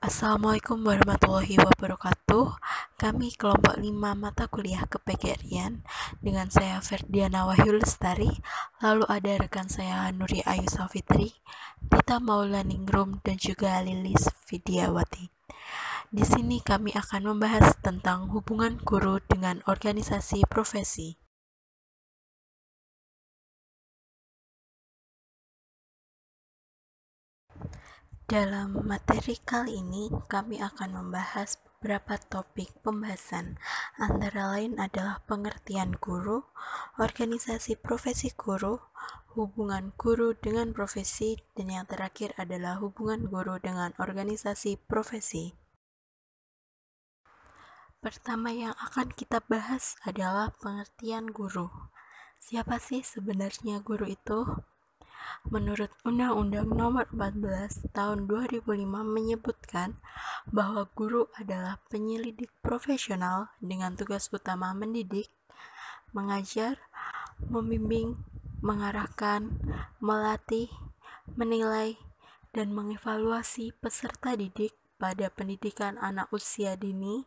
Assalamualaikum warahmatullahi wabarakatuh Kami kelompok 5 mata kuliah kepegerian Dengan saya Ferdiana Wahyu Lestari Lalu ada rekan saya Nuri Ayu Safitri Tita Maulaningrum dan juga Lilis Vidiawati Di sini kami akan membahas tentang hubungan guru dengan organisasi profesi Dalam materi kali ini, kami akan membahas beberapa topik pembahasan, antara lain adalah pengertian guru, organisasi profesi guru, hubungan guru dengan profesi, dan yang terakhir adalah hubungan guru dengan organisasi profesi. Pertama yang akan kita bahas adalah pengertian guru. Siapa sih sebenarnya guru itu? menurut Undang-Undang Nomor 14 Tahun 2005 menyebutkan bahwa guru adalah penyelidik profesional dengan tugas utama mendidik, mengajar, membimbing, mengarahkan, melatih, menilai, dan mengevaluasi peserta didik pada pendidikan anak usia dini,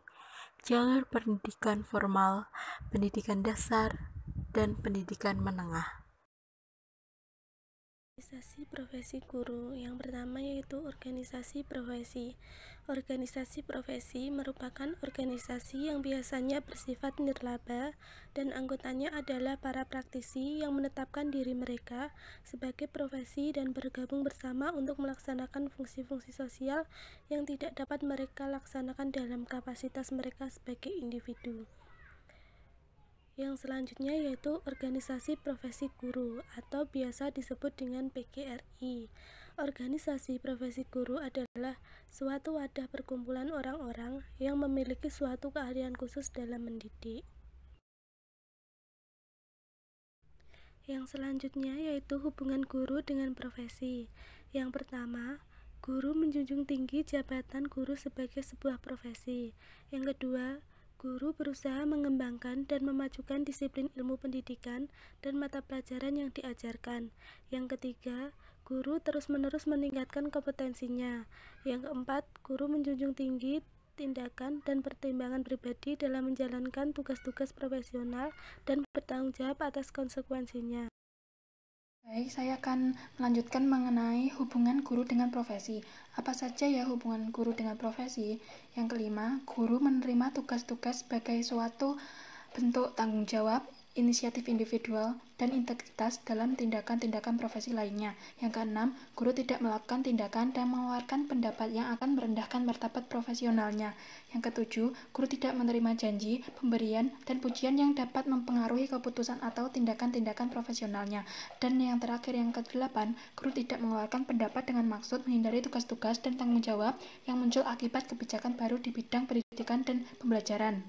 jalur pendidikan formal, pendidikan dasar, dan pendidikan menengah. Organisasi profesi guru yang pertama yaitu organisasi profesi. Organisasi profesi merupakan organisasi yang biasanya bersifat nirlaba dan anggotanya adalah para praktisi yang menetapkan diri mereka sebagai profesi dan bergabung bersama untuk melaksanakan fungsi-fungsi sosial yang tidak dapat mereka laksanakan dalam kapasitas mereka sebagai individu. Yang selanjutnya yaitu Organisasi Profesi Guru atau biasa disebut dengan PGRI. Organisasi Profesi Guru adalah suatu wadah perkumpulan orang-orang yang memiliki suatu keahlian khusus dalam mendidik. Yang selanjutnya yaitu hubungan guru dengan profesi. Yang pertama, guru menjunjung tinggi jabatan guru sebagai sebuah profesi. Yang kedua, Guru berusaha mengembangkan dan memajukan disiplin ilmu pendidikan dan mata pelajaran yang diajarkan. Yang ketiga, guru terus-menerus meningkatkan kompetensinya. Yang keempat, guru menjunjung tinggi tindakan dan pertimbangan pribadi dalam menjalankan tugas-tugas profesional dan bertanggung jawab atas konsekuensinya. Baik, saya akan melanjutkan mengenai hubungan guru dengan profesi. Apa saja ya hubungan guru dengan profesi? Yang kelima, guru menerima tugas-tugas sebagai suatu bentuk tanggung jawab inisiatif individual, dan integritas dalam tindakan-tindakan profesi lainnya. Yang keenam, guru tidak melakukan tindakan dan mengeluarkan pendapat yang akan merendahkan martabat profesionalnya. Yang ketujuh, guru tidak menerima janji, pemberian, dan pujian yang dapat mempengaruhi keputusan atau tindakan-tindakan profesionalnya. Dan yang terakhir, yang kedelapan, guru tidak mengeluarkan pendapat dengan maksud menghindari tugas-tugas dan tanggung jawab yang muncul akibat kebijakan baru di bidang pendidikan dan pembelajaran.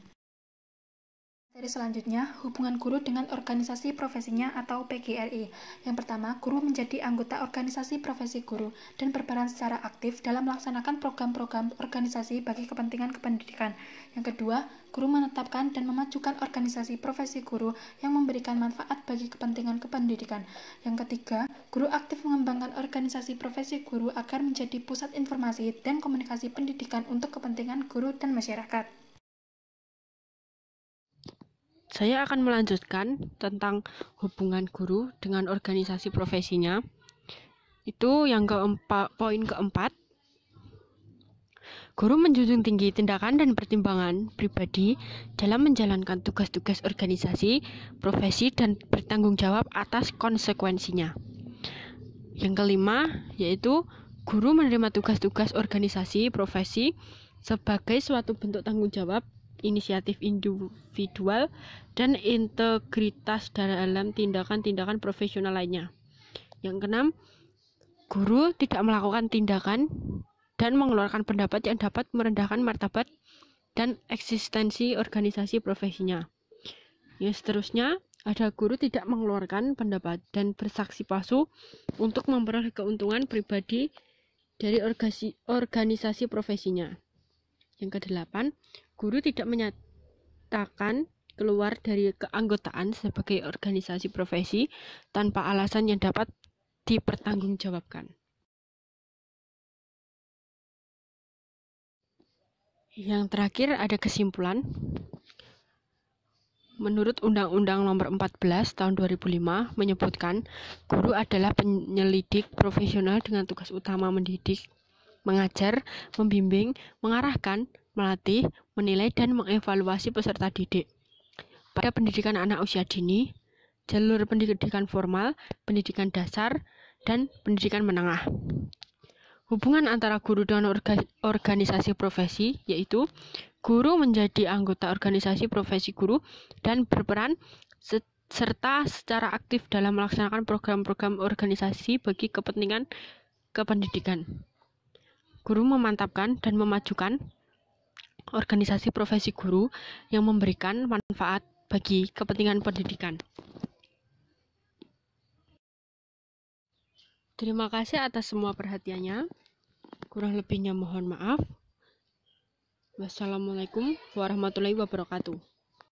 Dari selanjutnya, hubungan guru dengan organisasi profesinya atau PGRI. Yang pertama, guru menjadi anggota organisasi profesi guru dan berperan secara aktif dalam melaksanakan program-program organisasi bagi kepentingan kependidikan. Yang kedua, guru menetapkan dan memajukan organisasi profesi guru yang memberikan manfaat bagi kepentingan kependidikan. Yang ketiga, guru aktif mengembangkan organisasi profesi guru agar menjadi pusat informasi dan komunikasi pendidikan untuk kepentingan guru dan masyarakat. Saya akan melanjutkan tentang hubungan guru dengan organisasi profesinya. Itu yang keempat, poin keempat. Guru menjunjung tinggi tindakan dan pertimbangan pribadi dalam menjalankan tugas-tugas organisasi, profesi, dan bertanggung jawab atas konsekuensinya. Yang kelima, yaitu guru menerima tugas-tugas organisasi, profesi sebagai suatu bentuk tanggung jawab inisiatif individual dan integritas dalam tindakan-tindakan profesional lainnya. Yang keenam, guru tidak melakukan tindakan dan mengeluarkan pendapat yang dapat merendahkan martabat dan eksistensi organisasi profesinya. Yang seterusnya, ada guru tidak mengeluarkan pendapat dan bersaksi palsu untuk memperoleh keuntungan pribadi dari organisasi, profesinya. Yang kedelapan, guru tidak menyatakan keluar dari keanggotaan sebagai organisasi profesi tanpa alasan yang dapat dipertanggungjawabkan. Yang terakhir ada kesimpulan. Menurut Undang-Undang Nomor 14 Tahun 2005 menyebutkan guru adalah penyelidik profesional dengan tugas utama mendidik, mengajar, membimbing, mengarahkan, melatih, menilai, dan mengevaluasi peserta didik. Pada pendidikan anak usia dini, jalur pendidikan formal, pendidikan dasar, dan pendidikan menengah. Hubungan antara guru dengan organisasi profesi yaitu guru menjadi anggota organisasi profesi guru dan berperan serta secara aktif dalam melaksanakan program-program organisasi bagi kepentingan kependidikan. Guru memantapkan dan memajukan organisasi profesi guru yang memberikan manfaat bagi kepentingan pendidikan. Terima kasih atas semua perhatiannya. Kurang lebihnya mohon maaf. Wassalamualaikum warahmatullahi wabarakatuh.